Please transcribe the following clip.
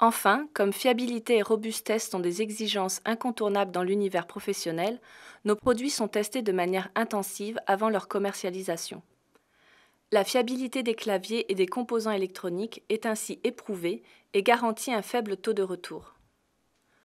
Enfin, comme fiabilité et robustesse sont des exigences incontournables dans l'univers professionnel, nos produits sont testés de manière intensive avant leur commercialisation. La fiabilité des claviers et des composants électroniques est ainsi éprouvée et garantit un faible taux de retour.